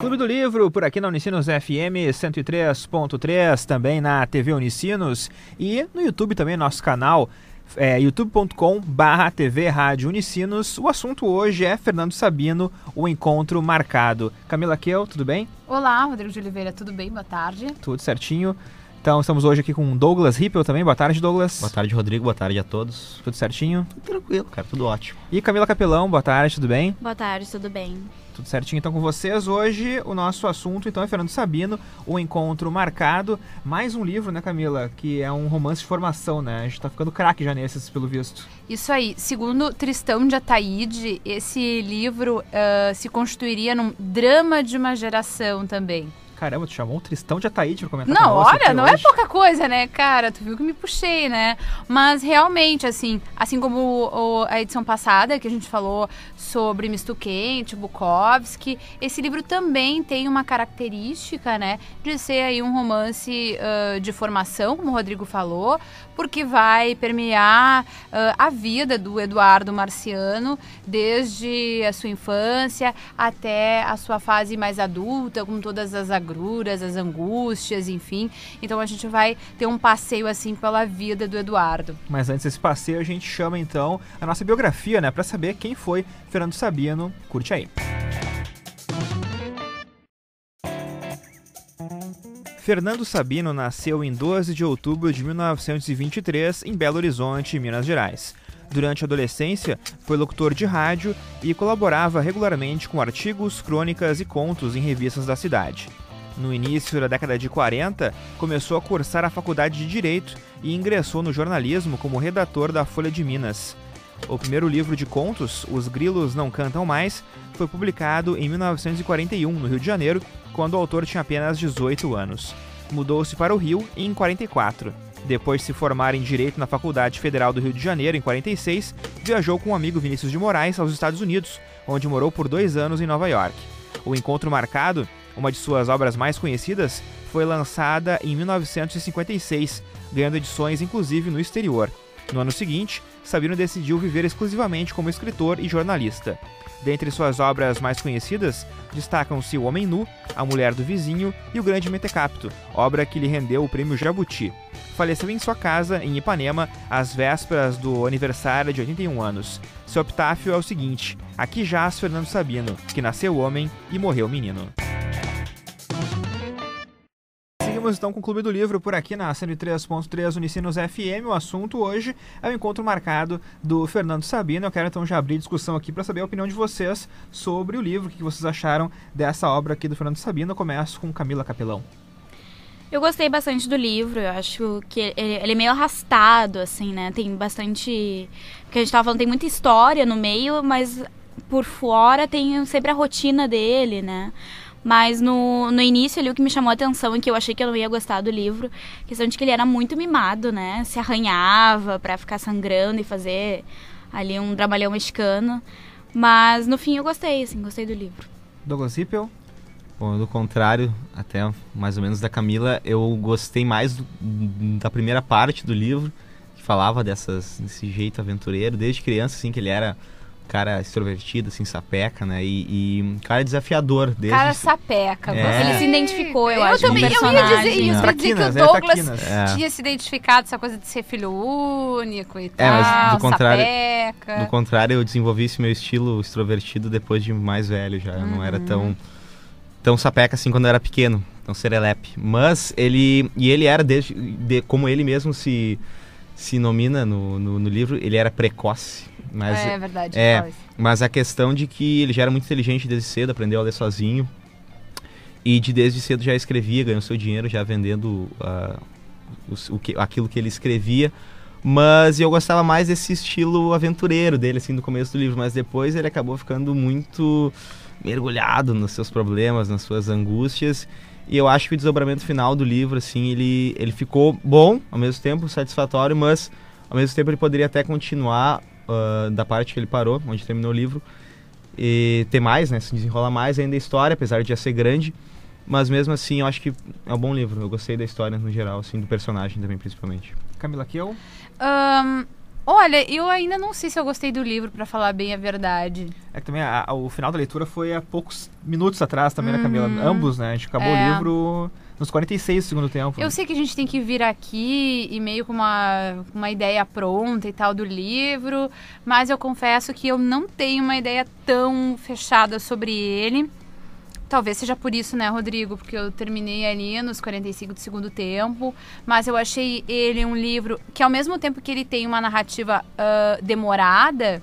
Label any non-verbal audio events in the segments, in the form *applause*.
Clube do Livro, por aqui na Unicinos FM 103.3, também na TV Unicinos e no YouTube também, nosso canal é, youtube.com barra TV Rádio Unicinos. O assunto hoje é Fernando Sabino, o encontro marcado. Camila Kiel, tudo bem? Olá, Rodrigo de Oliveira, tudo bem? Boa tarde. Tudo certinho. Então estamos hoje aqui com Douglas Rippel também. Boa tarde, Douglas. Boa tarde, Rodrigo. Boa tarde a todos. Tudo certinho? Tudo tranquilo, cara. Tudo ótimo. E Camila Capelão, boa tarde, tudo bem? Boa tarde, tudo bem. Tudo certinho então com vocês. Hoje o nosso assunto então é Fernando Sabino, o encontro marcado. Mais um livro, né, Camila? Que é um romance de formação, né? A gente tá ficando craque já nesses, pelo visto. Isso aí. Segundo Tristão de Ataíde, esse livro uh, se constituiria num drama de uma geração também. Caramba, tu chamou o Tristão de Ataíde pra comentar Não, olha, não é hoje. é pouca coisa, né? Cara, tu viu que me puxei, né? Mas realmente, assim, assim como o, o, a edição passada que a gente falou sobre Misto Quente, Bukowski, esse livro também tem uma característica, né, de ser aí um romance uh, de formação, como o Rodrigo falou, porque vai permear uh, a vida do Eduardo Marciano desde a sua infância até a sua fase mais adulta, com todas as agruras, as angústias, enfim. Então a gente vai ter um passeio assim pela vida do Eduardo. Mas antes desse passeio, a gente chama então a nossa biografia, né, para saber quem foi Fernando Sabino. Curte aí. Fernando Sabino nasceu em 12 de outubro de 1923 em Belo Horizonte, Minas Gerais. Durante a adolescência, foi locutor de rádio e colaborava regularmente com artigos, crônicas e contos em revistas da cidade. No início da década de 40, começou a cursar a faculdade de Direito e ingressou no jornalismo como redator da Folha de Minas. O primeiro livro de contos, Os Grilos Não Cantam Mais, foi publicado em 1941, no Rio de Janeiro, quando o autor tinha apenas 18 anos. Mudou-se para o Rio em 44. Depois de se formar em Direito na Faculdade Federal do Rio de Janeiro, em 46, viajou com o um amigo Vinícius de Moraes aos Estados Unidos, onde morou por dois anos em Nova York. O encontro marcado uma de suas obras mais conhecidas foi lançada em 1956, ganhando edições inclusive no exterior. No ano seguinte, Sabino decidiu viver exclusivamente como escritor e jornalista. Dentre suas obras mais conhecidas, destacam-se O Homem Nu, A Mulher do Vizinho e O Grande Metecapto, obra que lhe rendeu o prêmio Jabuti. Faleceu em sua casa, em Ipanema, às vésperas do aniversário de 81 anos. Seu epitáfio é o seguinte: Aqui jaz Fernando Sabino, que nasceu homem e morreu menino. Estamos então com o Clube do Livro por aqui na 103.3 Unicinos FM. O assunto hoje é o encontro marcado do Fernando Sabino. Eu quero então já abrir discussão aqui para saber a opinião de vocês sobre o livro, o que vocês acharam dessa obra aqui do Fernando Sabino. Eu começo com Camila Capelão. Eu gostei bastante do livro, eu acho que ele, ele, é meio arrastado, assim, né? Tem bastante. que a gente estava falando, tem muita história no meio, mas por fora tem sempre a rotina dele, né? Mas no, no início ali o que me chamou a atenção e que eu achei que eu não ia gostar do livro, questão de que ele era muito mimado, né? Se arranhava para ficar sangrando e fazer ali um trabalhão mexicano. Mas no fim eu gostei, assim, gostei do livro. Douglas Hippel? Bom, do contrário, até mais ou menos da Camila, eu gostei mais do, da primeira parte do livro, que falava dessas, desse jeito aventureiro, desde criança, assim, que ele era cara extrovertido, assim, sapeca, né? E, um cara desafiador desde... Cara sapeca. É. Ele se identificou, eu, eu acho, também, é. Eu ia dizer isso, eu dizer que o né? Douglas é, tinha se identificado, essa coisa de ser filho único e tal, é, mas do contrário, sapeca. Do contrário, eu desenvolvi esse meu estilo extrovertido depois de mais velho já. Eu uhum. não era uhum. tão, tão sapeca assim quando eu era pequeno, tão serelepe. Mas ele... E ele era, desde, de, como ele mesmo se, se nomina no, no, no livro, ele era precoce mas, é, é verdade. É, mas a questão de que ele já era muito inteligente desde cedo, aprendeu a ler sozinho. E de desde cedo já escrevia, ganhou seu dinheiro já vendendo uh, o que, aquilo que ele escrevia. Mas eu gostava mais desse estilo aventureiro dele, assim, no começo do livro. Mas depois ele acabou ficando muito mergulhado nos seus problemas, nas suas angústias. E eu acho que o desdobramento final do livro, assim, ele, ele ficou bom, ao mesmo tempo satisfatório, mas ao mesmo tempo ele poderia até continuar uh, da parte que ele parou, onde terminou o livro, e ter mais, né? Se desenrola mais ainda a história, apesar de já ser grande. Mas mesmo assim, eu acho que é um bom livro. Eu gostei da história no geral, assim, do personagem também, principalmente. Camila Kiel? Um, olha, eu ainda não sei se eu gostei do livro, para falar bem a verdade. É que também a, a, o final da leitura foi há poucos minutos atrás também, uhum. né, Camila? Uhum. Ambos, né? A gente acabou é. o livro nos 46 do segundo tempo. Eu né? sei que a gente tem que vir aqui e meio com uma, uma ideia pronta e tal do livro, mas eu confesso que eu não tenho uma ideia tão fechada sobre ele. Talvez seja por isso, né, Rodrigo? Porque eu terminei ali nos 45 do segundo tempo. Mas eu achei ele um livro que, ao mesmo tempo que ele tem uma narrativa uh, demorada,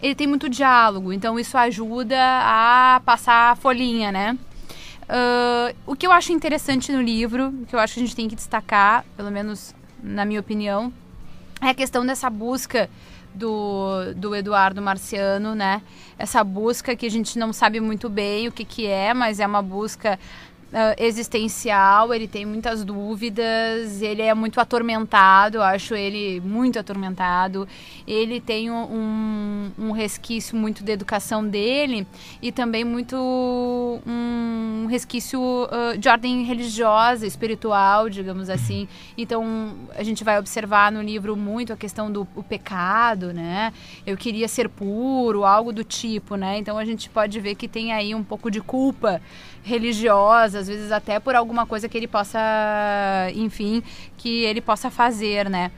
ele tem muito diálogo. Então, isso ajuda a passar a folhinha, né? Uh, o que eu acho interessante no livro, que eu acho que a gente tem que destacar, pelo menos na minha opinião, é a questão dessa busca do, do Eduardo Marciano, né? Essa busca que a gente não sabe muito bem o que, que é, mas é uma busca uh, existencial, ele tem muitas dúvidas, ele é muito atormentado, acho ele muito atormentado. Ele tem um, um resquício muito da educação dele e também muito um resquício uh, de ordem religiosa, espiritual, digamos assim. Então a gente vai observar no livro muito a questão do pecado, né? Eu queria ser puro, algo do tipo, né? Então a gente pode ver que tem aí um pouco de culpa religiosa, às vezes até por alguma coisa que ele possa, enfim, que ele possa fazer, né?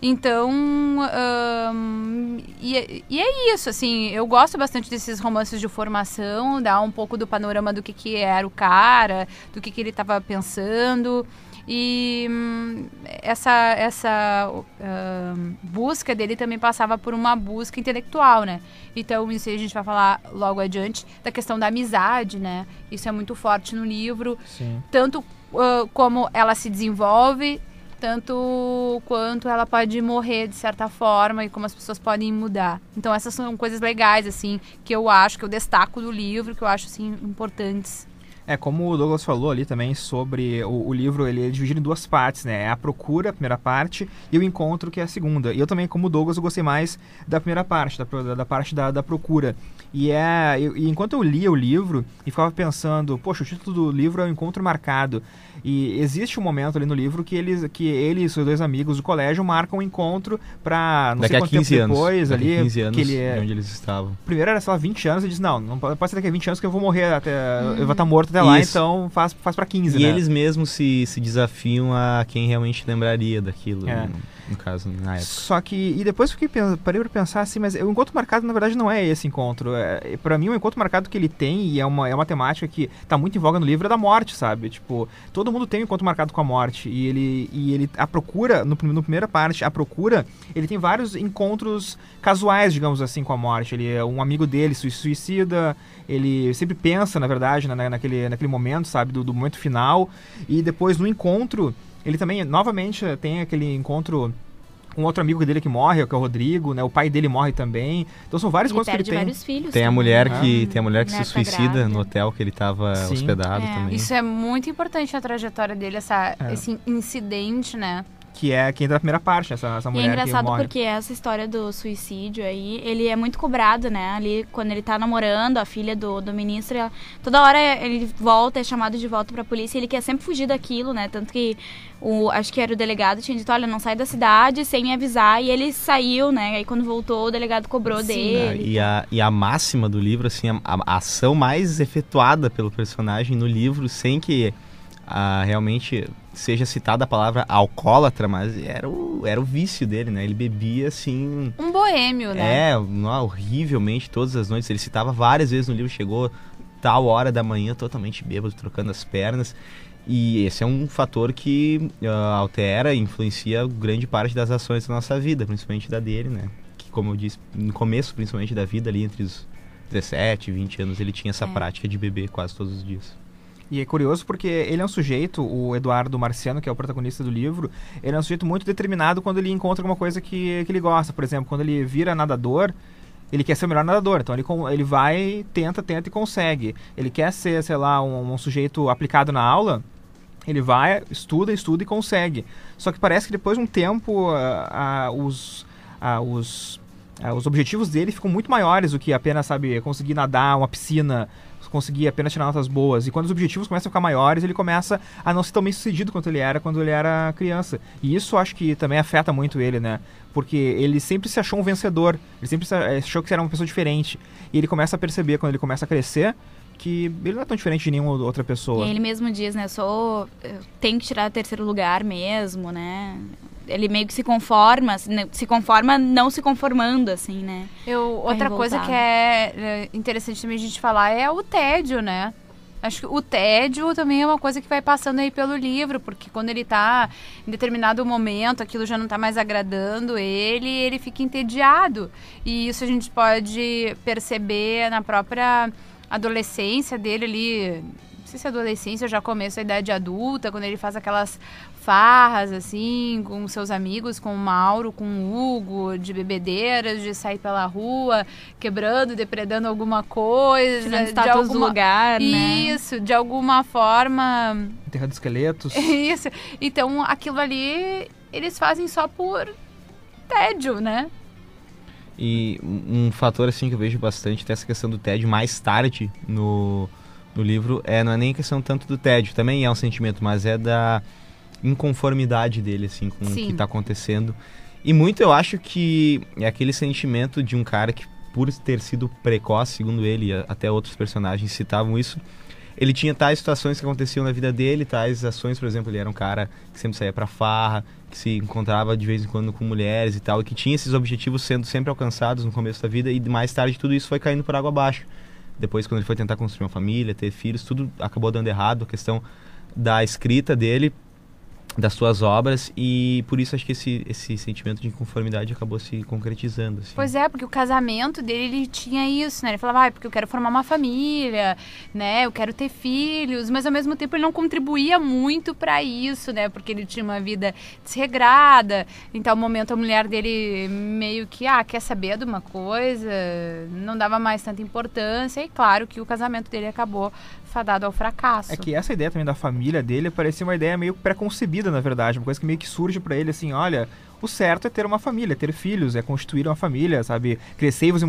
Então, e, é, e, é isso, assim, eu gosto bastante desses romances de formação, dá um pouco do panorama do que, que era o cara, do que, que ele estava pensando. E hum, essa, essa uh, busca dele também passava por uma busca intelectual, né? Então, isso aí a gente vai falar logo adiante da questão da amizade, né? Isso é muito forte no livro. Sim. Tanto uh, como ela se desenvolve, tanto quanto ela pode morrer de certa forma e como as pessoas podem mudar. Então essas são coisas legais assim que eu acho que eu destaco do livro, que eu acho assim importantes é, como o Douglas falou ali também sobre o, o, livro, ele é dividido em duas partes, né? É A procura, a primeira parte, e o encontro, que é a segunda. E eu também, como o Douglas, eu gostei mais da primeira parte, da, da, da parte da, da procura. E é. Eu, e enquanto eu lia o livro e ficava pensando, poxa, o título do livro é o Encontro Marcado. E existe um momento ali no livro que, eles, que ele e seus dois amigos do colégio marcam um encontro para não daqui sei quanto tempo anos. depois daqui ali. 15 anos que ele é... onde eles estavam. Primeiro era só 20 anos ele diz, não, não pode ser daqui a 20 anos que eu vou morrer até. Hum. Eu vou estar hum. morto até Isso. lá, então faz, faz para 15. E né? eles mesmos se, se desafiam a quem realmente lembraria daquilo. É. Né? no caso, na época. Só que, e depois fiquei, parei pra pensar assim, mas o encontro marcado, na verdade, não é esse encontro. É, é para mim, o encontro marcado que ele tem, e é uma, é uma temática que tá muito em voga no livro, é da morte, sabe? Tipo, todo mundo tem um encontro marcado com a morte, e ele, e ele a procura, no, no primeira parte, a procura, ele tem vários encontros casuais, digamos assim, com a morte. Ele, é um amigo dele se suicida, ele sempre pensa, na verdade, na, naquele, naquele momento, sabe, do, do momento final, e depois no encontro ele também, novamente, tem aquele encontro um outro amigo dele que morre, que é o Rodrigo, né? O pai dele morre também. Então são várias ele coisas que ele tem. Filhos, tem a mulher né? que tem a mulher que se suicida grávida. no hotel que ele estava hospedado é, também. Isso é muito importante a trajetória dele, essa, é. esse incidente, né? que é quem entra na primeira parte, essa, essa mulher. E é engraçado porque essa história do suicídio aí, ele é muito cobrado, né? Ali, quando ele tá namorando, a filha do, do ministro, ela, toda hora ele volta, é chamado de volta pra polícia, ele quer sempre fugir daquilo, né? Tanto que o, acho que era o delegado, tinha dito, olha, não sai da cidade sem me avisar, e ele saiu, né? Aí quando voltou, o delegado cobrou Sim, dele. Ah, e, a, e a máxima do livro, assim, a, a ação mais efetuada pelo personagem no livro, sem que a ah, realmente seja citada a palavra alcoólatra, mas era o, era o vício dele, né? Ele bebia assim. Um boêmio, né? É, horrivelmente, todas as noites. Ele citava várias vezes no livro, chegou tal hora da manhã, totalmente bêbado, trocando as pernas. E esse é um fator que uh, altera e influencia grande parte das ações da nossa vida, principalmente da dele, né? Que, como eu disse, no começo, principalmente da vida, ali entre os 17, 20 anos, ele tinha essa é. prática de beber quase todos os dias. E é curioso porque ele é um sujeito, o Eduardo Marciano, que é o protagonista do livro, ele é um sujeito muito determinado quando ele encontra alguma coisa que, que ele gosta. Por exemplo, quando ele vira nadador, ele quer ser o melhor nadador, então ele, ele vai, tenta, tenta e consegue. Ele quer ser, sei lá, um, um sujeito aplicado na aula, ele vai, estuda, estuda e consegue. Só que parece que depois de um tempo, os, os, os objetivos dele ficam muito maiores do que apenas, sabe, conseguir nadar uma piscina conseguir apenas tirar notas boas. E quando os objetivos começam a ficar maiores, ele começa a não ser tão bem sucedido quanto ele era quando ele era criança. E isso acho que também afeta muito ele, né? Porque ele sempre se achou um vencedor, ele sempre achou que era uma pessoa diferente. E ele começa a perceber quando ele começa a crescer que ele não é tão diferente de nenhuma outra pessoa. E ele mesmo diz, né? Sou. Tem que tirar o terceiro lugar mesmo, né? ele meio que se conforma, se conforma não se conformando, assim, né? Eu, outra é coisa que é, é interessante também a gente falar é o tédio, né? Acho que o tédio também é uma coisa que vai passando aí pelo livro, porque quando ele está em determinado momento, aquilo já não está mais agradando ele, ele fica entediado. E isso a gente pode perceber na própria adolescência dele ali, sei se adolescência, já começo a idade adulta, quando ele faz aquelas farras, assim, com seus amigos, com o Mauro, com o Hugo, de bebedeiras, de sair pela rua, quebrando, depredando alguma coisa. Tirando de algum lugar, né? Isso, de alguma forma... Terra de esqueletos. *laughs* Isso. Então, aquilo ali, eles fazem só por tédio, né? E um fator, assim, que eu vejo bastante, tem essa questão do tédio mais tarde no no livro é não é nem questão tanto do tédio, também é um sentimento, mas é da inconformidade dele assim com Sim. o que está acontecendo. E muito eu acho que é aquele sentimento de um cara que por ter sido precoce, segundo ele, até outros personagens citavam isso, ele tinha tais situações que aconteciam na vida dele, tais ações, por exemplo, ele era um cara que sempre saía para farra, que se encontrava de vez em quando com mulheres e tal, e que tinha esses objetivos sendo sempre alcançados no começo da vida e mais tarde tudo isso foi caindo por água abaixo depois quando ele foi tentar construir uma família, ter filhos, tudo acabou dando errado, a questão da escrita dele das suas obras e por isso acho que esse, esse sentimento de inconformidade acabou se concretizando. Assim. Pois é, porque o casamento dele ele tinha isso, né? Ele falava, ah, é porque eu quero formar uma família, né? Eu quero ter filhos, mas ao mesmo tempo ele não contribuía muito para isso, né? Porque ele tinha uma vida desregrada. Em então, tal momento a mulher dele meio que, ah, quer saber de uma coisa, não dava mais tanta importância e claro que o casamento dele acabou fadado ao fracasso. É que essa ideia também da família dele parecia uma ideia meio preconcebida, na verdade, uma coisa que meio que surge para ele assim, olha, o certo é ter uma família, é ter filhos, é constituir uma família, sabe? Crescei-vos e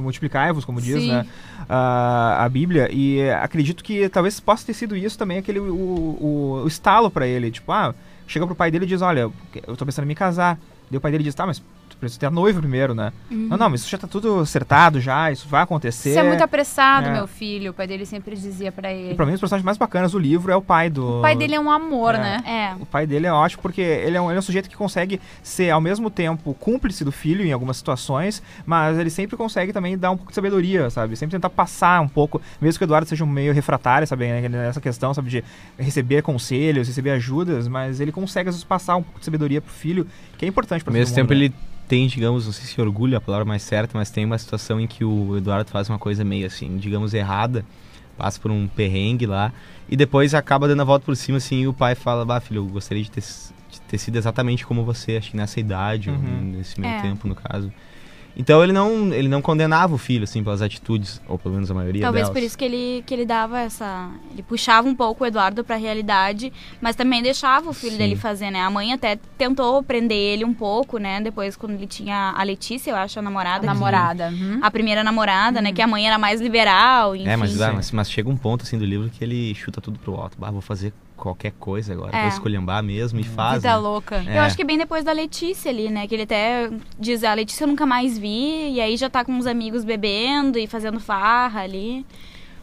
multiplicai-vos, como diz né? a, a Bíblia. E acredito que talvez possa ter sido isso também, aquele o, o, o estalo para ele. Tipo, ah, chega pro pai dele e diz: Olha, eu tô pensando em me casar. Deu o pai dele diz: Tá, mas tu precisa ter a noiva primeiro, né? Uhum. Não, não, mas isso já tá tudo acertado já, isso vai acontecer. Isso é muito apressado, é. meu filho. O pai dele sempre dizia para ele. E pra mim, um personagens mais bacanas do livro é o pai do. O pai dele é um amor, é. né? É. O pai dele é ótimo porque ele é, um, ele é um sujeito que consegue ser, ao mesmo tempo, cúmplice do filho em algumas situações, mas ele sempre consegue também dar um pouco de sabedoria, sabe? Sempre tentar passar um pouco, mesmo que o Eduardo seja um meio refratário, sabe? Nessa questão, sabe? De receber conselhos, receber ajudas, mas ele consegue, às vezes, passar um pouco de sabedoria pro filho, que é importante pra Ao mesmo mundo, tempo, né? ele tem, digamos, não sei se orgulho é a palavra mais certa, mas tem uma situação em que o Eduardo faz uma coisa meio assim, digamos, errada, passa por um perrengue lá, e depois acaba dando a volta por cima, assim, e o pai fala, bah, filho, eu gostaria de ter, de ter sido exatamente como você, acho que nessa idade, uhum. ou nesse meio é. tempo, no caso. Então ele não, ele não condenava o filho, assim, pelas atitudes, ou pelo menos a maioria Talvez delas. por isso que ele, que ele dava essa... Ele puxava um pouco o Eduardo para a realidade, mas também deixava o filho Sim. dele fazer, né? A mãe até tentou prender ele um pouco, né? Depois, quando ele tinha a Letícia, eu acho, a namorada. A namorada. Uhum. A primeira namorada, né? uhum. né? Que a mãe era mais liberal, enfim. É, mas, ah, mas, mas, chega um ponto, assim, do livro que ele chuta tudo pro alto. Bah, vou fazer qualquer coisa agora, é. vou esculhambar mesmo e uhum. faz. Vida né? louca. É. Eu acho que bem depois da Letícia ali, né? Que ele até diz, a ah, Letícia eu nunca mais vi, e aí já tá com uns amigos bebendo e fazendo farra ali.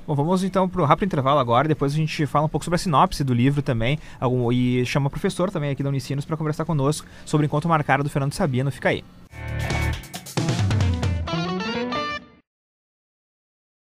Bom, vamos então para o rápido intervalo agora, depois a gente fala um pouco sobre a sinopse do livro também, algum, e chama o professor também aqui da Unicinos para conversar conosco sobre o encontro marcado do Fernando Sabino. Fica aí.